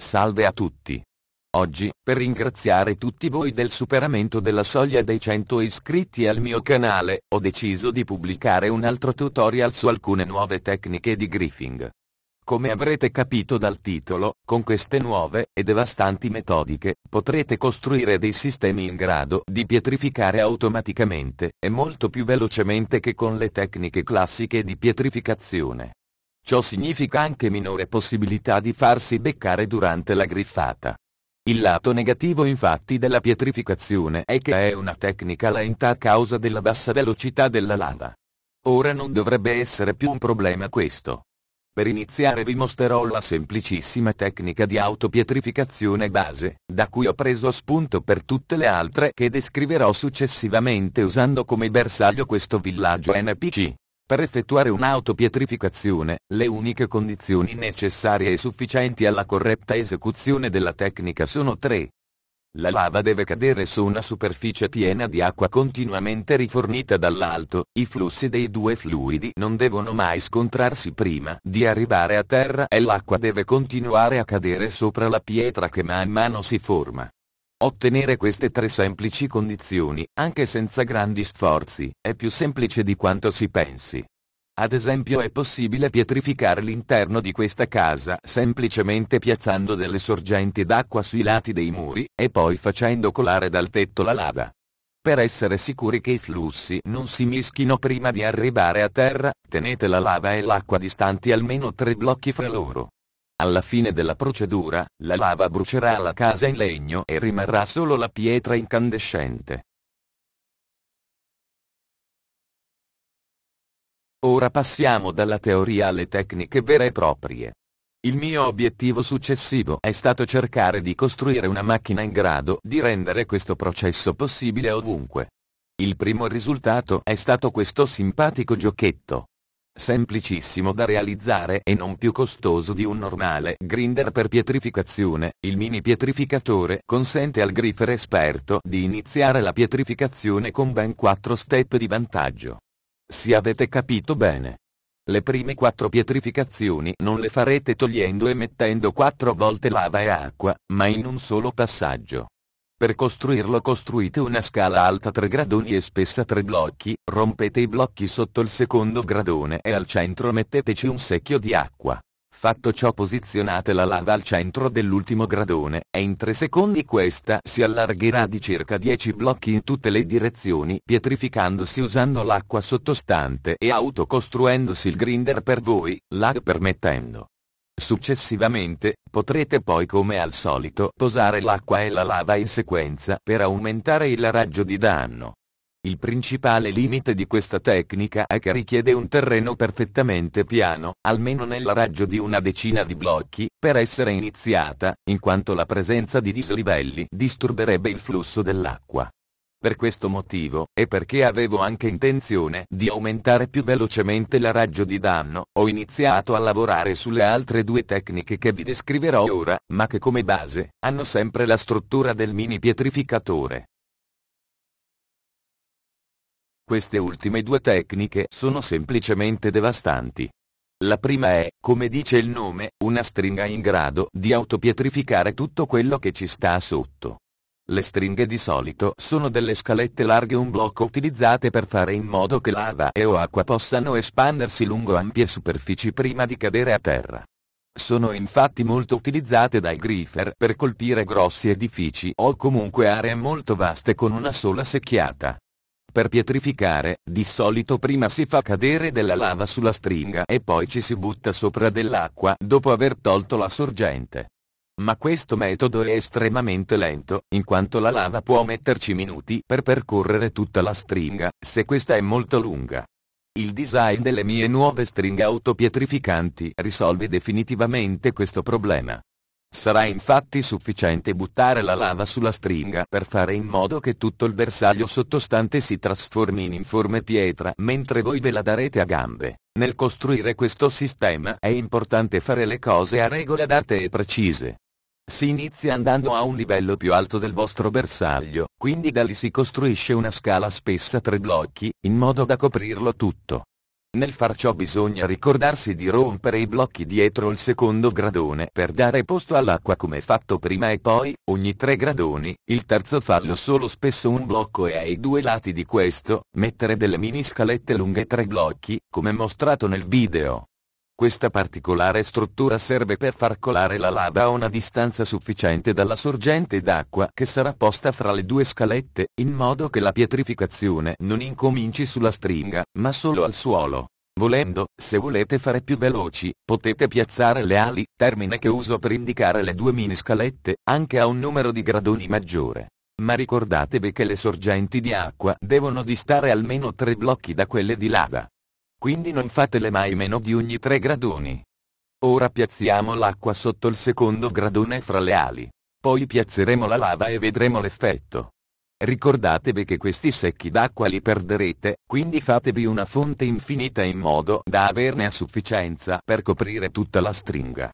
Salve a tutti! Oggi, per ringraziare tutti voi del superamento della soglia dei 100 iscritti al mio canale, ho deciso di pubblicare un altro tutorial su alcune nuove tecniche di griffing. Come avrete capito dal titolo, con queste nuove e devastanti metodiche, potrete costruire dei sistemi in grado di pietrificare automaticamente e molto più velocemente che con le tecniche classiche di pietrificazione. Ciò significa anche minore possibilità di farsi beccare durante la griffata. Il lato negativo infatti della pietrificazione è che è una tecnica lenta a causa della bassa velocità della lava. Ora non dovrebbe essere più un problema questo. Per iniziare vi mostrerò la semplicissima tecnica di autopietrificazione base, da cui ho preso spunto per tutte le altre che descriverò successivamente usando come bersaglio questo villaggio NPC. Per effettuare un'autopietrificazione, le uniche condizioni necessarie e sufficienti alla corretta esecuzione della tecnica sono tre. La lava deve cadere su una superficie piena di acqua continuamente rifornita dall'alto, i flussi dei due fluidi non devono mai scontrarsi prima di arrivare a terra e l'acqua deve continuare a cadere sopra la pietra che man mano si forma. Ottenere queste tre semplici condizioni, anche senza grandi sforzi, è più semplice di quanto si pensi. Ad esempio è possibile pietrificare l'interno di questa casa semplicemente piazzando delle sorgenti d'acqua sui lati dei muri e poi facendo colare dal tetto la lava. Per essere sicuri che i flussi non si mischino prima di arrivare a terra, tenete la lava e l'acqua distanti almeno tre blocchi fra loro. Alla fine della procedura, la lava brucerà la casa in legno e rimarrà solo la pietra incandescente. Ora passiamo dalla teoria alle tecniche vere e proprie. Il mio obiettivo successivo è stato cercare di costruire una macchina in grado di rendere questo processo possibile ovunque. Il primo risultato è stato questo simpatico giochetto semplicissimo da realizzare e non più costoso di un normale grinder per pietrificazione, il mini pietrificatore consente al griffer esperto di iniziare la pietrificazione con ben 4 step di vantaggio. Se avete capito bene. Le prime 4 pietrificazioni non le farete togliendo e mettendo 4 volte lava e acqua, ma in un solo passaggio. Per costruirlo costruite una scala alta 3 gradoni e spessa 3 blocchi, rompete i blocchi sotto il secondo gradone e al centro metteteci un secchio di acqua. Fatto ciò posizionate la lava al centro dell'ultimo gradone e in 3 secondi questa si allargherà di circa 10 blocchi in tutte le direzioni pietrificandosi usando l'acqua sottostante e autocostruendosi il grinder per voi, lag permettendo. Successivamente, potrete poi come al solito posare l'acqua e la lava in sequenza per aumentare il raggio di danno. Il principale limite di questa tecnica è che richiede un terreno perfettamente piano, almeno nel raggio di una decina di blocchi, per essere iniziata, in quanto la presenza di dislivelli disturberebbe il flusso dell'acqua. Per questo motivo, e perché avevo anche intenzione di aumentare più velocemente la raggio di danno, ho iniziato a lavorare sulle altre due tecniche che vi descriverò ora, ma che come base, hanno sempre la struttura del mini pietrificatore. Queste ultime due tecniche sono semplicemente devastanti. La prima è, come dice il nome, una stringa in grado di autopietrificare tutto quello che ci sta sotto. Le stringhe di solito sono delle scalette larghe un blocco utilizzate per fare in modo che lava e o acqua possano espandersi lungo ampie superfici prima di cadere a terra. Sono infatti molto utilizzate dai grifer per colpire grossi edifici o comunque aree molto vaste con una sola secchiata. Per pietrificare, di solito prima si fa cadere della lava sulla stringa e poi ci si butta sopra dell'acqua dopo aver tolto la sorgente ma questo metodo è estremamente lento, in quanto la lava può metterci minuti per percorrere tutta la stringa, se questa è molto lunga. Il design delle mie nuove stringhe autopietrificanti risolve definitivamente questo problema. Sarà infatti sufficiente buttare la lava sulla stringa per fare in modo che tutto il bersaglio sottostante si trasformi in informe pietra mentre voi ve la darete a gambe. Nel costruire questo sistema è importante fare le cose a regole date e precise. Si inizia andando a un livello più alto del vostro bersaglio, quindi da lì si costruisce una scala spessa tre blocchi, in modo da coprirlo tutto. Nel far ciò bisogna ricordarsi di rompere i blocchi dietro il secondo gradone per dare posto all'acqua come fatto prima e poi, ogni tre gradoni, il terzo fallo solo spesso un blocco e ai due lati di questo, mettere delle mini scalette lunghe tre blocchi, come mostrato nel video. Questa particolare struttura serve per far colare la lava a una distanza sufficiente dalla sorgente d'acqua che sarà posta fra le due scalette, in modo che la pietrificazione non incominci sulla stringa, ma solo al suolo. Volendo, se volete fare più veloci, potete piazzare le ali, termine che uso per indicare le due mini scalette, anche a un numero di gradoni maggiore. Ma ricordatevi che le sorgenti di acqua devono distare almeno tre blocchi da quelle di lava. Quindi non fatele mai meno di ogni 3 gradoni. Ora piazziamo l'acqua sotto il secondo gradone fra le ali. Poi piazzeremo la lava e vedremo l'effetto. Ricordatevi che questi secchi d'acqua li perderete, quindi fatevi una fonte infinita in modo da averne a sufficienza per coprire tutta la stringa.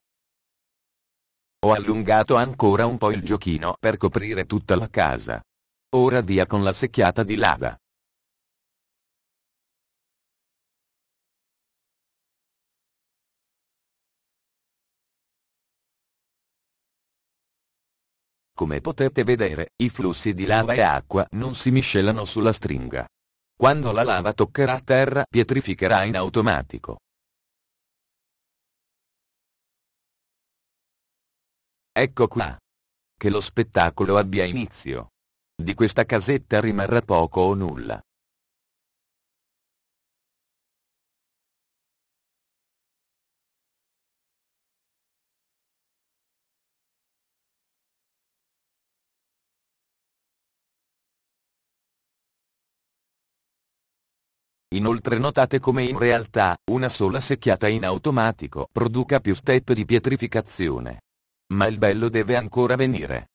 Ho allungato ancora un po' il giochino per coprire tutta la casa. Ora via con la secchiata di lava. Come potete vedere, i flussi di lava e acqua non si miscelano sulla stringa. Quando la lava toccherà terra pietrificherà in automatico. Ecco qua. Che lo spettacolo abbia inizio. Di questa casetta rimarrà poco o nulla. Inoltre notate come in realtà, una sola secchiata in automatico produca più step di pietrificazione. Ma il bello deve ancora venire.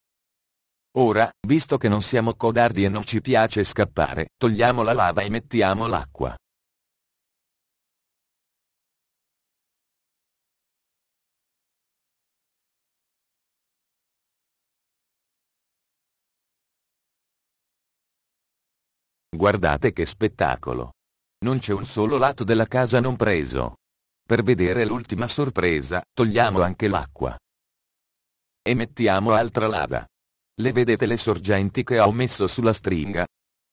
Ora, visto che non siamo codardi e non ci piace scappare, togliamo la lava e mettiamo l'acqua. Guardate che spettacolo! Non c'è un solo lato della casa non preso. Per vedere l'ultima sorpresa, togliamo anche l'acqua. E mettiamo altra lava. Le vedete le sorgenti che ho messo sulla stringa?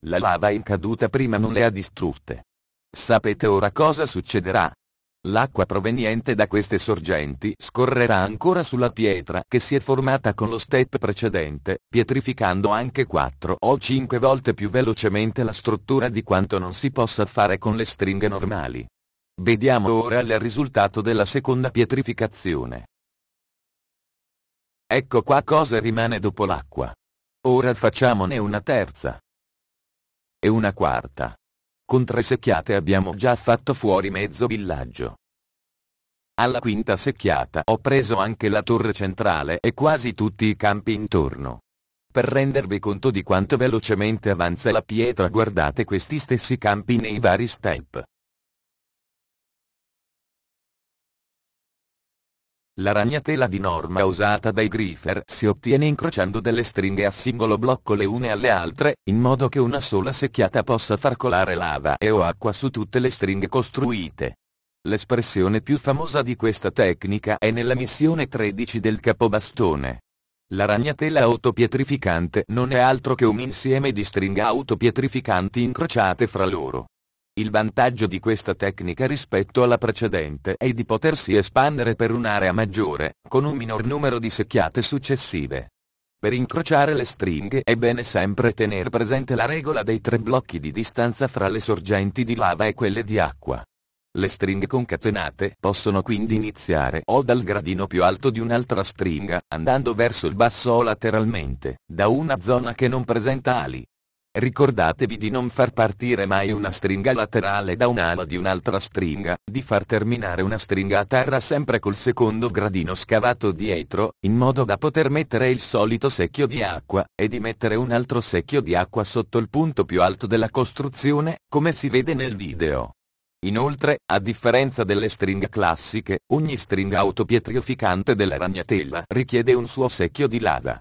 La lava in caduta prima non le ha distrutte. Sapete ora cosa succederà? L'acqua proveniente da queste sorgenti scorrerà ancora sulla pietra che si è formata con lo step precedente, pietrificando anche 4 o 5 volte più velocemente la struttura di quanto non si possa fare con le stringhe normali. Vediamo ora il risultato della seconda pietrificazione. Ecco qua cosa rimane dopo l'acqua. Ora facciamone una terza. E una quarta. Con tre secchiate abbiamo già fatto fuori mezzo villaggio. Alla quinta secchiata ho preso anche la torre centrale e quasi tutti i campi intorno. Per rendervi conto di quanto velocemente avanza la pietra guardate questi stessi campi nei vari step. La ragnatela di norma usata dai griffer si ottiene incrociando delle stringhe a singolo blocco le une alle altre, in modo che una sola secchiata possa far colare lava e o acqua su tutte le stringhe costruite. L'espressione più famosa di questa tecnica è nella missione 13 del capobastone. La ragnatela autopietrificante non è altro che un insieme di stringhe autopietrificanti incrociate fra loro. Il vantaggio di questa tecnica rispetto alla precedente è di potersi espandere per un'area maggiore, con un minor numero di secchiate successive. Per incrociare le stringhe è bene sempre tenere presente la regola dei tre blocchi di distanza fra le sorgenti di lava e quelle di acqua. Le stringhe concatenate possono quindi iniziare o dal gradino più alto di un'altra stringa, andando verso il basso o lateralmente, da una zona che non presenta ali, Ricordatevi di non far partire mai una stringa laterale da un'ala di un'altra stringa, di far terminare una stringa a terra sempre col secondo gradino scavato dietro, in modo da poter mettere il solito secchio di acqua, e di mettere un altro secchio di acqua sotto il punto più alto della costruzione, come si vede nel video. Inoltre, a differenza delle stringhe classiche, ogni stringa autopietrificante della ragnatela richiede un suo secchio di lada.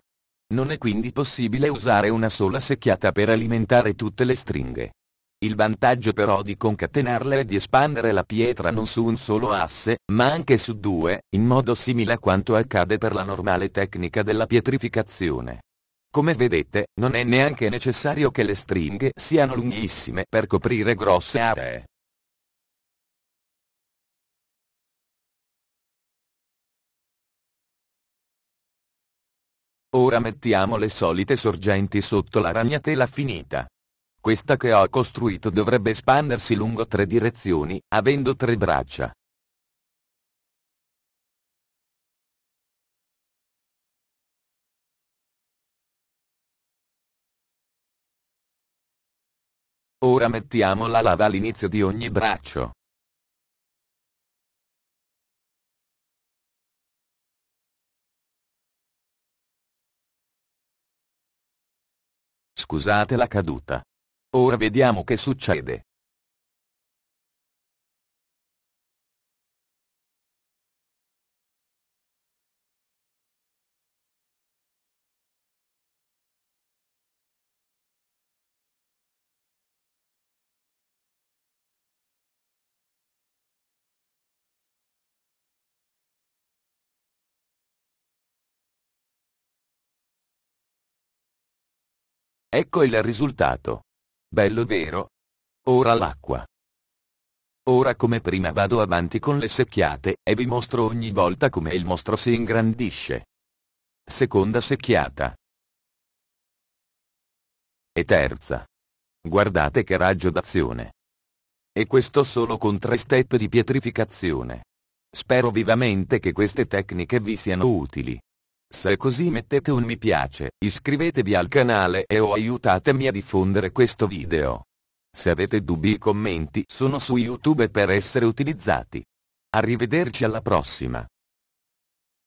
Non è quindi possibile usare una sola secchiata per alimentare tutte le stringhe. Il vantaggio però di concatenarle è di espandere la pietra non su un solo asse, ma anche su due, in modo simile a quanto accade per la normale tecnica della pietrificazione. Come vedete, non è neanche necessario che le stringhe siano lunghissime per coprire grosse aree. Ora mettiamo le solite sorgenti sotto la ragnatela finita. Questa che ho costruito dovrebbe espandersi lungo tre direzioni, avendo tre braccia. Ora mettiamo la lava all'inizio di ogni braccio. scusate la caduta. Ora vediamo che succede. Ecco il risultato. Bello vero? Ora l'acqua. Ora come prima vado avanti con le secchiate e vi mostro ogni volta come il mostro si ingrandisce. Seconda secchiata. E terza. Guardate che raggio d'azione. E questo solo con tre step di pietrificazione. Spero vivamente che queste tecniche vi siano utili. Se è così mettete un mi piace, iscrivetevi al canale e o aiutatemi a diffondere questo video. Se avete dubbi i commenti sono su YouTube per essere utilizzati. Arrivederci alla prossima.